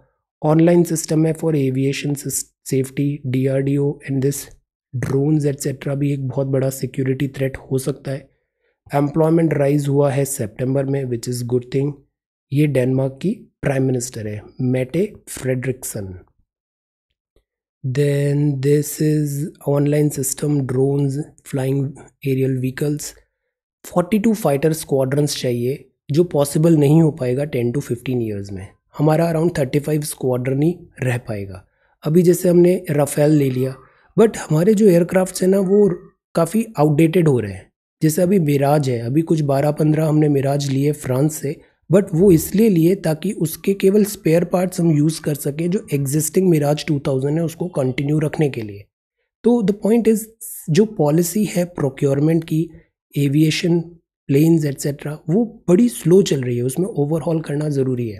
ऑनलाइन सिस्टम है for aviation safety DRDO and this drones etcetera भी एक बहुत बड़ा सिक्योरिटी थ्रेट हो सकता है एम्प्लॉयमेंट राइज हुआ है सेप्टेम्बर में विच इज़ गुड थिंग ये डेनमार्क की प्राइम मिनिस्टर है Mette Frederiksen then this is online system drones flying aerial vehicles forty two fighter squadrons चाहिए जो पॉसिबल नहीं हो पाएगा टेन टू फिफ्टीन ईयर्स में हमारा अराउंड थर्टी फाइव स्क्वाड्रन ही रह पाएगा अभी जैसे हमने राफेल ले लिया बट हमारे जो एयरक्राफ्ट हैं ना वो काफ़ी आउटडेटेड हो रहे हैं जैसे अभी मिराज है अभी कुछ बारह पंद्रह हमने मिराज लिए फ्रांस से बट वो इसलिए लिए ताकि उसके केवल स्पेयर पार्ट्स हम यूज़ कर सकें जो एग्जिस्टिंग मिराज 2000 है उसको कंटिन्यू रखने के लिए तो द पॉइंट इज़ जो पॉलिसी है प्रोक्योरमेंट की एविएशन प्लेन्स एट्सेट्रा वो बड़ी स्लो चल रही है उसमें ओवरहॉल करना ज़रूरी है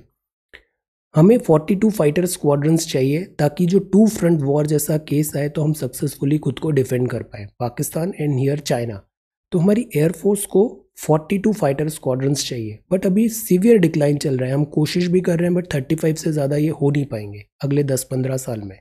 हमें 42 फाइटर स्क्वाड्रंस चाहिए ताकि जो टू फ्रंट वॉर जैसा केस आए तो हम सक्सेसफुली खुद को डिफेंड कर पाए पाकिस्तान एंड हियर चाइना तो हमारी एयरफोर्स को 42 फाइटर स्क्वाड्रंस चाहिए बट अभी सीवियर डिक्लाइन चल रहा है हम कोशिश भी कर रहे हैं बट 35 से ज़्यादा ये हो नहीं पाएंगे अगले 10-15 साल में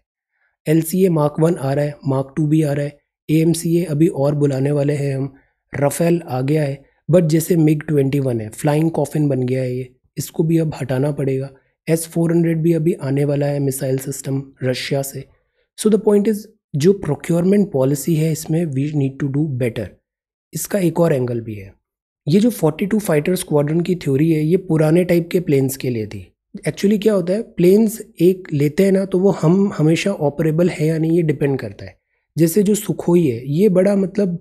L C A mark one आ रहा है मार्क टू भी आ रहा है ए एम सी ए अभी और बुलाने वाले हैं हम राफेल आ गया है बट जैसे मिग ट्वेंटी वन है फ्लाइंग कॉफिन बन गया है ये इसको भी अब हटाना पड़ेगा एस फोर हंड्रेड भी अभी आने वाला है मिसाइल सिस्टम रशिया से सो द पॉइंट इज़ जो प्रोक्योरमेंट पॉलिसी है इसमें we need to do better इसका एक और एंगल भी है ये जो फोर्टी टू फाइटर स्क्वाड्रन की थ्योरी है ये पुराने टाइप के प्लेन्स के लिए थी एक्चुअली क्या होता है प्लेन्स एक लेते हैं ना तो वो हम हमेशा ऑपरेबल है या नहीं ये डिपेंड करता है जैसे जो सुखोई है ये बड़ा मतलब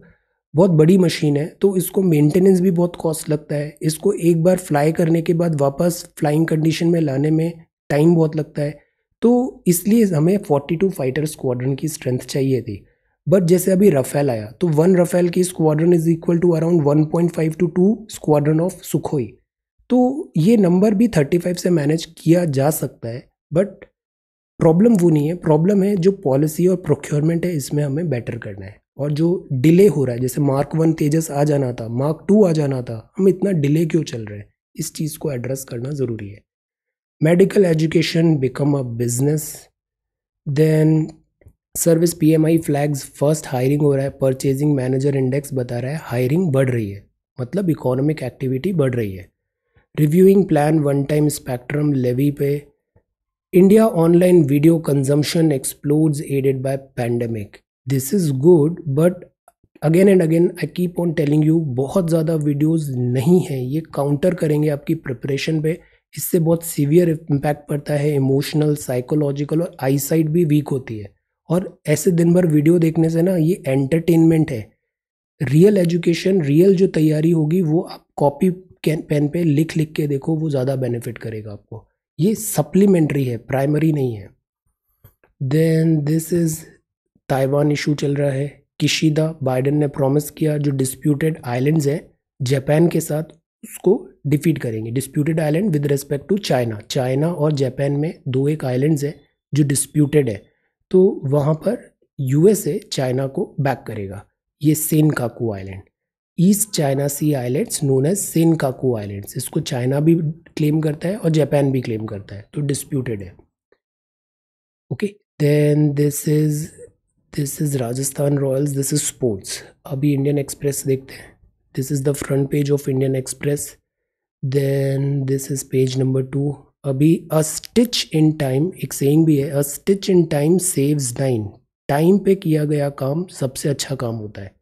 बहुत बड़ी मशीन है तो इसको मेंटेनेंस भी बहुत कॉस्ट लगता है इसको एक बार फ्लाई करने के बाद वापस फ्लाइंग कंडीशन में लाने में टाइम बहुत लगता है तो इसलिए हमें 42 फाइटर स्क्वाड्रन की स्ट्रेंथ चाहिए थी बट जैसे अभी रफेल आया तो वन रफेल की squadron is equal to around 1.5 to two squadron of Sukhoi तो ये नंबर भी 35 से मैनेज किया जा सकता है बट प्रॉब्लम वो नहीं है प्रॉब्लम है जो पॉलिसी और प्रोक्योरमेंट है इसमें हमें बेटर करना है और जो डिले हो रहा है जैसे मार्क वन तेजस आ जाना था मार्क टू आ जाना था हम इतना डिले क्यों चल रहे हैं इस चीज़ को एड्रेस करना ज़रूरी है medical education become a business then service PMI flags first hiring हो रहा है परचेजिंग मैनेजर इंडेक्स बता रहा है हायरिंग बढ़ रही है मतलब इकोनॉमिक एक्टिविटी बढ़ रही है reviewing plan one time spectrum levy पे India online video consumption explodes aided by pandemic this is good but again and again I keep on telling you बहुत ज़्यादा वीडियोस नहीं हैं ये काउंटर करेंगे आपकी प्रिपरेशन पे इससे बहुत सीवियर इम्पैक्ट पड़ता है इमोशनल साइकोलॉजिकल और आईसाइट भी वीक होती है और ऐसे दिन भर वीडियो देखने से ना ये एंटरटेनमेंट है रियल एजुकेशन रियल जो तैयारी होगी वो आप कॉपी पेन पे लिख लिख के देखो वो ज़्यादा बेनिफिट करेगा आपको ये सप्लीमेंट्री है प्राइमरी नहीं है then this is Taiwan issue चल रहा है किशीदा बाइडन ने प्रॉमिस किया जो डिस्प्यूटेड आइलैंड्स हैं जापान के साथ उसको डिफीट करेंगे disputed island with respect to China China और जापान में दो एक आइलैंड्स हैं जो डिस्प्यूटेड है तो वहाँ पर यूएसए चाइना को बैक करेगा ये Kaku island East China Sea islands known as Kaku islands इसको चाइना भी क्लेम करता है और जापान भी क्लेम करता है तो डिस्प्यूटेड है okay then this is this is Rajasthan Royals this is sports अभी इंडियन एक्सप्रेस देखते हैं this is the front page of Indian Express then this is page number two अभी अ स्टिच इन टाइम एक सेइंग भी है a stitch in time saves nine time पे किया गया काम सबसे अच्छा काम होता है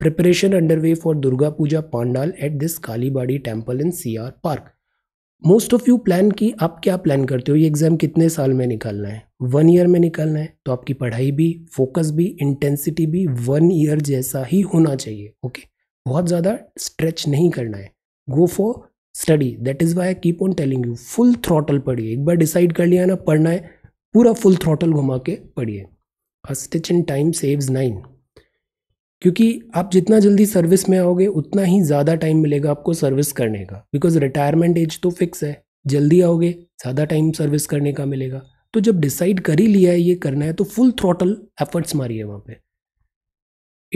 preparation under way for Durga Puja pandal at this Kalibari temple in C R Park most of you plan की आप क्या प्लान करते हो ये एग्ज़ाम कितने साल में निकालना है वन ईयर में निकालना है तो आपकी पढ़ाई भी फोकस भी इंटेंसिटी भी वन ईयर जैसा ही होना चाहिए ओके बहुत ज़्यादा स्ट्रेच नहीं करना है go for study that is why I keep on telling you full throttle पढ़िए एक बार डिसाइड कर लिया ना पढ़ना है पूरा फुल थ्रॉटल घुमा के पढ़िए a stitch in time saves nine क्योंकि आप जितना जल्दी सर्विस में आओगे उतना ही ज़्यादा टाइम मिलेगा आपको सर्विस करने का बिकॉज रिटायरमेंट एज तो फिक्स है जल्दी आओगे ज़्यादा टाइम सर्विस करने का मिलेगा तो जब डिसाइड कर ही लिया है ये करना है तो फुल थ्रोटल एफर्ट्स मारिए वहाँ पे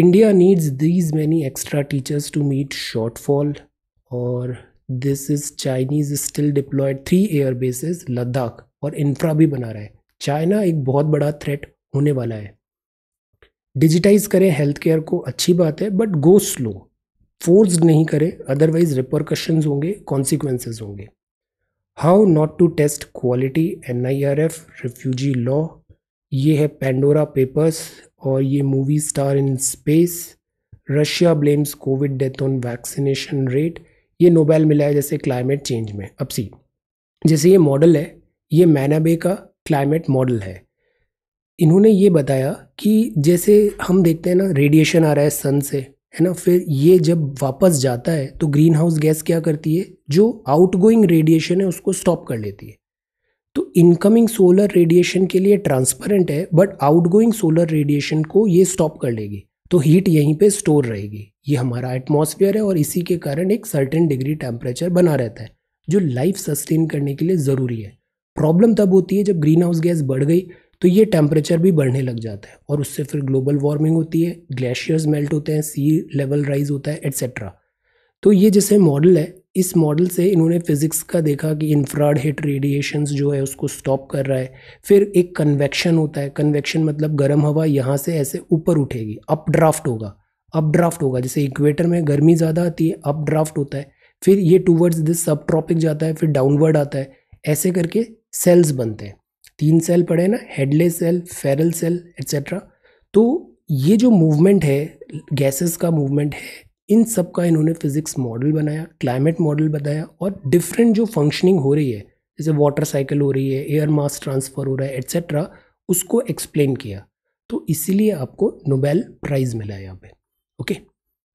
India needs these many extra teachers to meet shortfall और this is Chinese still deployed three air bases Ladakh और इंफ्रा भी बना रहा है चाइना एक बहुत बड़ा थ्रेट होने वाला है डिजिटाइज करें हेल्थ केयर को अच्छी बात है बट गो स्लो फोर्स नहीं करें अदरवाइज रिपोर्कशन होंगे कॉन्सिक्वेंसेज होंगे how not to test quality N I R F refugee law ये है पेंडोरा पेपर्स और ये movie star in space Russia blames COVID death on vaccination rate ये Nobel मिला है जैसे क्लाइमेट चेंज में अब सी जैसे ये मॉडल है ये मैनाबे का क्लाइमेट मॉडल है इन्होंने ये बताया कि जैसे हम देखते हैं ना रेडिएशन आ रहा है सन से है ना फिर ये जब वापस जाता है तो ग्रीन हाउस गैस क्या करती है जो आउटगोइंग रेडिएशन है उसको स्टॉप कर लेती है तो इनकमिंग सोलर रेडिएशन के लिए ट्रांसपेरेंट है बट आउटगोइंग सोलर रेडिएशन को ये स्टॉप कर लेगी तो हीट यहीं पे स्टोर रहेगी ये हमारा एटमॉस्फेयर है और इसी के कारण एक सर्टेन डिग्री टेम्परेचर बना रहता है जो लाइफ सस्टेन करने के लिए ज़रूरी है प्रॉब्लम तब होती है जब ग्रीन हाउस गैस बढ़ गई तो ये टेम्परेचर भी बढ़ने लग जाता है और उससे फिर ग्लोबल वार्मिंग होती है ग्लेशियर्स मेल्ट होते हैं सी लेवल राइज होता है एट्सेट्रा तो ये जैसे मॉडल है इस मॉडल से इन्होंने फिज़िक्स का देखा कि इन्फ्राड हिट रेडिएशंस जो है उसको स्टॉप कर रहा है फिर एक कन्वेक्शन होता है कन्वेक्शन मतलब गर्म हवा यहाँ से ऐसे ऊपर उठेगी अप ड्राफ्ट होगा अप ड्राफ्ट होगा जैसे इक्वेटर में गर्मी ज़्यादा आती है अप ड्राफ्ट होता है फिर ये टूवर्ड्स दिस सब ट्रॉपिक जाता है फिर डाउनवर्ड आता है ऐसे करके सेल्स बनते हैं तीन सेल पड़े ना Hadley's cell Ferrel cell etcetera तो ये जो मूवमेंट है गैसेस का मूवमेंट है इन सब का इन्होंने फिजिक्स मॉडल बनाया क्लाइमेट मॉडल बताया और डिफरेंट जो फंक्शनिंग हो रही है जैसे वाटर साइकिल हो रही है एयर मास ट्रांसफ़र हो रहा है एट्सेट्रा उसको एक्सप्लेन किया तो इसीलिए आपको नोबेल प्राइज़ मिला यहाँ पे ओके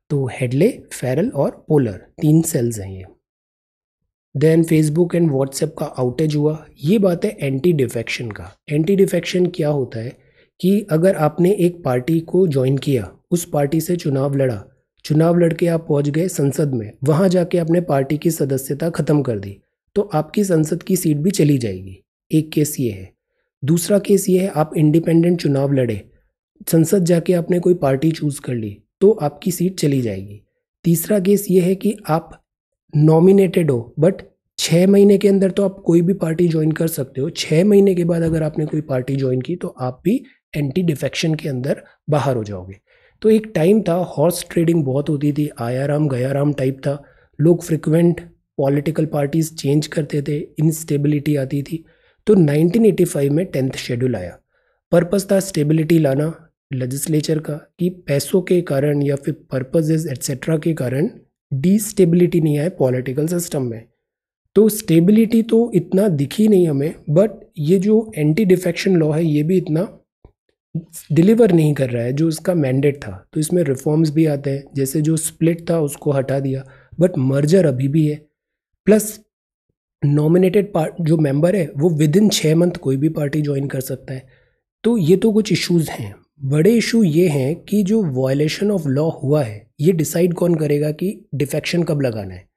तो हेडले फेरल और पोलर तीन सेल्स हैं ये देन फेसबुक एंड व्हाट्सएप का आउटेज हुआ ये बात है एंटी डिफेक्शन का एंटी डिफेक्शन क्या होता है कि अगर आपने एक पार्टी को ज्वाइन किया उस पार्टी से चुनाव लड़ा चुनाव लड़के आप पहुंच गए संसद में वहां जाके आपने पार्टी की सदस्यता खत्म कर दी तो आपकी संसद की सीट भी चली जाएगी एक केस ये है दूसरा केस ये है आप इंडिपेंडेंट चुनाव लड़े संसद जाके आपने कोई पार्टी चूज़ कर ली तो आपकी सीट चली जाएगी तीसरा केस ये है कि आप नॉमिनेटेड हो बट छः महीने के अंदर तो आप कोई भी पार्टी ज्वाइन कर सकते हो छः महीने के बाद अगर आपने कोई पार्टी ज्वाइन की तो आप भी एंटी डिफेक्शन के अंदर बाहर हो जाओगे तो एक टाइम था हॉर्स ट्रेडिंग बहुत होती थी आया राम गया राम टाइप था लोग फ्रिक्वेंट पॉलिटिकल पार्टीज़ चेंज करते थे इनस्टेबिलिटी आती थी तो 1985 में टेंथ शेड्यूल आया पर्पस था स्टेबिलिटी लाना लेजिस्लेचर का कि पैसों के कारण या फिर पर्पजेज एट्सेट्रा के कारण डीस्टेबिलिटी नहीं आए पॉलिटिकल सिस्टम में तो स्टेबिलिटी तो इतना दिखी नहीं हमें बट ये जो एंटी डिफेक्शन लॉ है ये भी इतना डिलीवर नहीं कर रहा है जो इसका मैंडेट था तो इसमें रिफॉर्म्स भी आते हैं जैसे जो स्प्लिट था उसको हटा दिया बट मर्जर अभी भी है प्लस नॉमिनेटेड पार्ट जो मेंबर है वो विद इन छः मंथ कोई भी पार्टी ज्वाइन कर सकता है तो ये तो कुछ इश्यूज़ हैं बड़े इशू ये हैं कि जो वायलेशन ऑफ लॉ हुआ है ये डिसाइड कौन करेगा कि डिफेक्शन कब लगाना है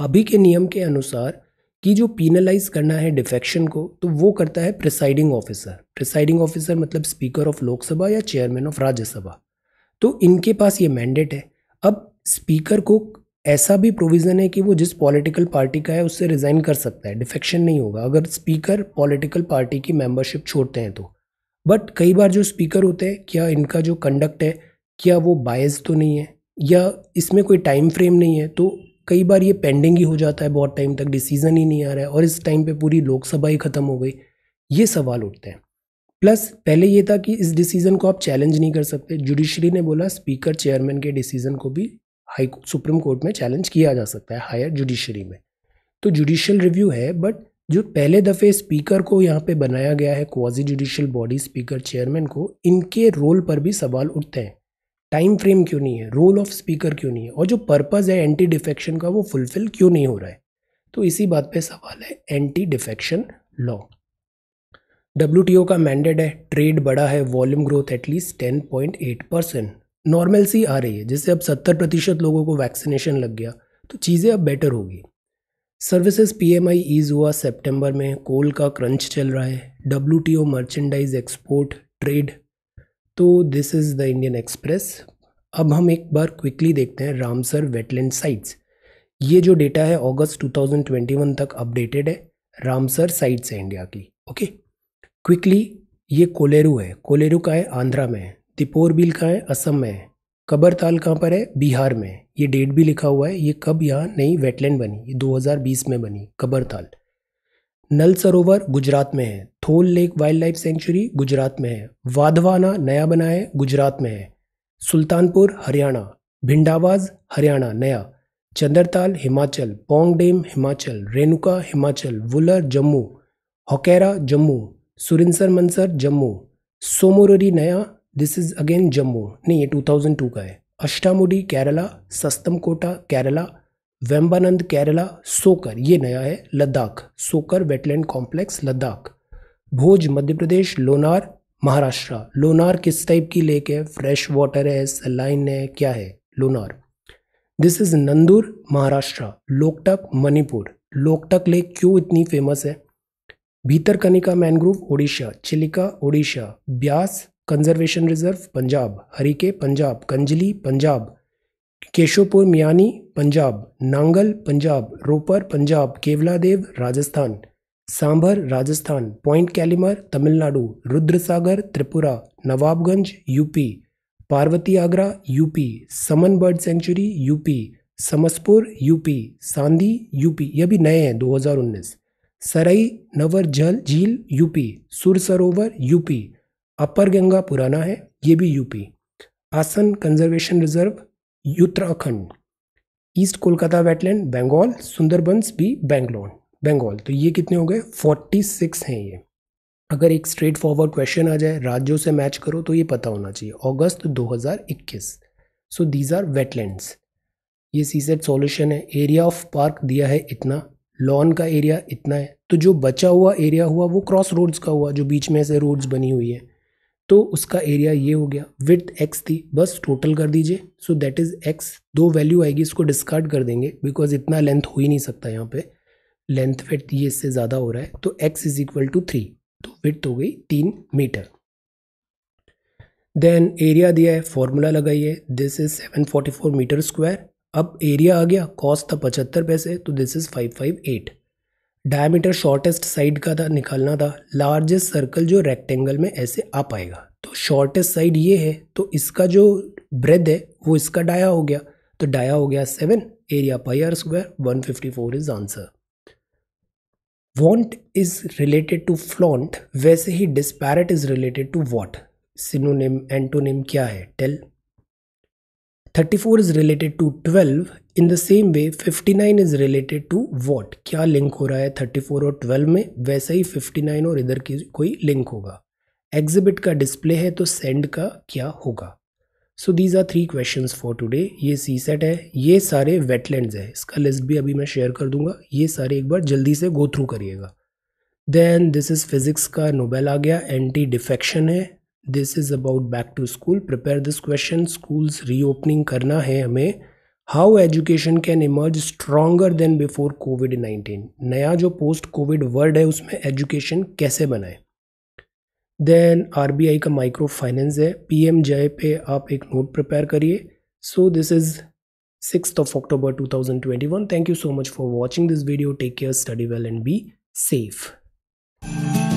अभी के नियम के अनुसार कि जो पीनलाइज करना है डिफेक्शन को तो वो करता है प्रिसाइडिंग ऑफिसर प्रिसाइडिंग ऑफिसर मतलब स्पीकर ऑफ लोकसभा या चेयरमैन ऑफ राज्यसभा तो इनके पास ये मैंडेट है अब स्पीकर को ऐसा भी प्रोविज़न है कि वो जिस पॉलिटिकल पार्टी का है उससे रिज़ाइन कर सकता है डिफेक्शन नहीं होगा अगर स्पीकर पॉलिटिकल पार्टी की मेंबरशिप छोड़ते हैं तो बट कई बार जो स्पीकर होते हैं क्या इनका जो कंडक्ट है क्या वो बायस तो नहीं है या इसमें कोई टाइम फ्रेम नहीं है तो कई बार ये पेंडिंग ही हो जाता है बहुत टाइम तक डिसीज़न ही नहीं आ रहा है और इस टाइम पे पूरी लोकसभा ही ख़त्म हो गई ये सवाल उठते हैं प्लस पहले ये था कि इस डिसीज़न को आप चैलेंज नहीं कर सकते जुडिशरी ने बोला स्पीकर चेयरमैन के डिसीज़न को भी हाई सुप्रीम कोर्ट में चैलेंज किया जा सकता है हायर जुडिशरी में तो जुडिशल रिव्यू है बट जो पहले दफ़े स्पीकर को यहाँ पे बनाया गया है quasi judicial body speaker chairman को इनके रोल पर भी सवाल उठते हैं टाइम फ्रेम क्यों नहीं है रोल ऑफ स्पीकर क्यों नहीं है और जो पर्पज़ है एंटी डिफेक्शन का वो फुलफिल क्यों नहीं हो रहा है तो इसी बात पे सवाल है एंटी डिफेक्शन लॉ डब्ल्यू का मैंडेट है ट्रेड बड़ा है volume growth at least ten point eight percent normal सी आ रही है जिससे अब सत्तर प्रतिशत लोगों को वैक्सीनेशन लग गया तो चीज़ें अब बेटर होगी सर्विसेज पीएमआई ईज हुआ सितंबर में कोल का क्रंच चल रहा है W T O merchandise export trade तो this is the Indian Express अब हम एक बार क्विकली देखते हैं रामसर वेटलैंड साइट्स ये जो डेटा है अगस्त 2021 तक अपडेटेड है रामसर साइट्स है इंडिया की ओके क्विकली ये कोलेरू है कोलेरू का है आंध्रा में है तिपोर बिल का है असम में है कबरताल कहाँ पर है बिहार में है ये डेट भी लिखा हुआ है ये कब यहाँ नई वेटलैंड बनी ये 2020 में बनी कबरताल नल सरोवर गुजरात में है Thol lake wildlife sanctuary Gujarat में है वाधवाना नया बना है गुजरात में है सुल्तानपुर हरियाणा भिंडावाज हरियाणा नया चंद्रताल हिमाचल पोंग डेम हिमाचल रेणुका हिमाचल वुलर जम्मू होकेरा जम्मू सुरिंसर मंसर जम्मू सोमोररी नया दिस इज़ अगेन जम्मू नहीं ये 2002 का है अष्टामुडी केरला सस्तम कोटा केरला वेम्बानंद केरला सोकर ये नया है लद्दाख सोकर वेटलैंड कॉम्प्लेक्स लद्दाख भोज मध्य प्रदेश लोनार महाराष्ट्र लोनार किस टाइप की लेक है फ्रेश वाटर है सलाइन है क्या है Lonar this is Nandur Maharashtra Loktak Manipur Loktak lake क्यों इतनी फेमस है Bhitarkanika mangrove Odisha Chilika Odisha Beas conservation reserve Punjab Harike Punjab Kanjli Punjab Keshopur Miani Punjab Nangal Punjab Ropar Punjab Keoladeo Rajasthan Sambhar Rajasthan point Calimere Tamil Nadu Rudrasagar Tripura Nawabganj UP Parvati Agra UP Saman bird sanctuary UP Samaspur UP Sandi UP ये भी नए हैं 2019 सरई नवर जल झील यूपी सुर सरोवर यूपी अपर गंगा पुराना है ये भी UP Asan conservation reserve Uttarakhand East Kolkata wetland Bengal Sundarbans भी बेंगलोर बंगाल तो ये कितने हो गए 46 हैं ये अगर एक स्ट्रेट फॉरवर्ड क्वेश्चन आ जाए राज्यों से मैच करो तो ये पता होना चाहिए अगस्त 2021 सो दीज आर वेटलैंड्स ये सी सेट सॉल्यूशन है एरिया ऑफ पार्क दिया है इतना लॉन का एरिया इतना है तो जो बचा हुआ एरिया हुआ वो क्रॉस रोड्स का हुआ जो बीच में से रोड्स बनी हुई है तो उसका एरिया ये हो गया विथ एक्स थी बस टोटल कर दीजिए सो दैट इज़ एक्स दो वैल्यू आएगी इसको डिस्कार्ड कर देंगे बिकॉज इतना लेंथ हो ही नहीं सकता यहाँ पे लेंथ विथ ये इससे ज़्यादा हो रहा है तो X is equal to three तो विथ हो गई तीन मीटर देन एरिया दिया है फॉर्मूला लगाइए this is seven forty four metre square अब एरिया आ गया कॉस्ट था पचहत्तर पैसे तो this is five five eight diameter shortest side का था निकालना था लार्जेस्ट सर्कल जो रेक्टेंगल में ऐसे आ पाएगा तो शॉर्टेस्ट साइड ये है तो इसका जो ब्रेथ है वो इसका डाया हो गया तो डाया हो गया seven area pi r square one fifty four is answer want is related to flaunt वैसे ही disparate is related to what synonym antonym क्या है tell 34 is related to 12 in the same way 59 is related to what क्या link हो रहा है 34 और 12 में वैसे ही 59 और इधर की कोई लिंक होगा एग्जिबिट का डिस्प्ले है तो सेंड का क्या होगा so these are three question for today ये सी सेट है ये सारे वेटलैंड है इसका लिस्ट भी अभी मैं शेयर कर दूंगा ये सारे एक बार जल्दी से गो थ्रू करिएगा देन दिस इज़ फिज़िक्स का नोबेल आ गया एंटी डिफेक्शन है this is about back to school prepare this question schools reopening करना है हमें how education can emerge stronger than before Covid nineteen नया जो पोस्ट कोविड वर्ल्ड है उसमें एजुकेशन कैसे बनाए देन आर बी आई का माइक्रो फाइनेंस है पी एम जय पे आप एक नोट प्रिपेयर करिए so this is six of October two thousand twenty one thank you so much for watching this video take care study well and be safe